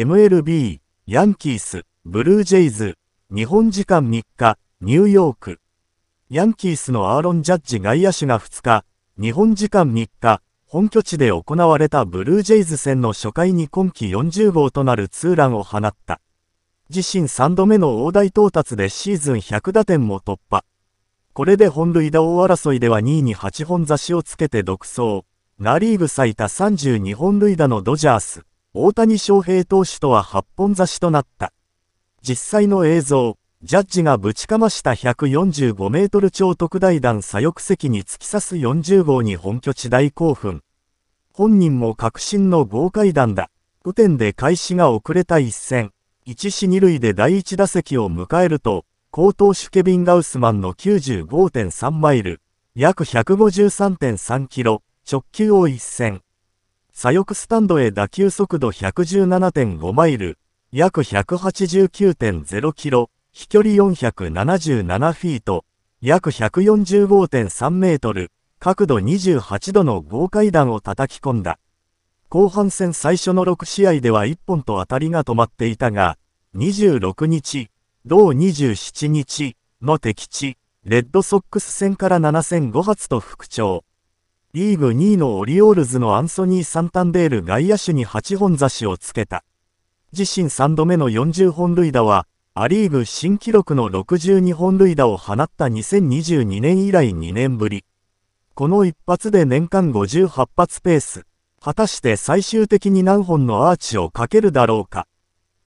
MLB、ヤンキース、ブルージェイズ、日本時間3日、ニューヨーク。ヤンキースのアーロン・ジャッジ外野手が2日、日本時間3日、本拠地で行われたブルージェイズ戦の初回に今季40号となるツーランを放った。自身3度目の大台到達でシーズン100打点も突破。これで本塁打王争いでは2位に8本差しをつけて独走。ナリーグ最多32本塁打のドジャース。大谷翔平投手とは8本差しとなった。実際の映像、ジャッジがぶちかました145メートル超特大弾左翼席に突き刺す40号に本拠地大興奮。本人も確信の豪快弾だ。雨天で開始が遅れた一戦。1死2塁で第1打席を迎えると、高投手ケビン・ガウスマンの95.3マイル、約153.3キロ、直球を一戦。左翼スタンドへ打球速度117.5マイル、約189.0キロ、飛距離477フィート、約145.3メートル、角度28度の豪快弾を叩き込んだ。後半戦最初の6試合では1本と当たりが止まっていたが、26日、同27日の敵地、レッドソックス戦から7戦5発と復調。リーグ2位のオリオールズのアンソニー・サンタンデール外野手に8本差しをつけた。自身3度目の40本塁打は、ア・リーグ新記録の62本塁打を放った2022年以来2年ぶり。この一発で年間58発ペース。果たして最終的に何本のアーチをかけるだろうか。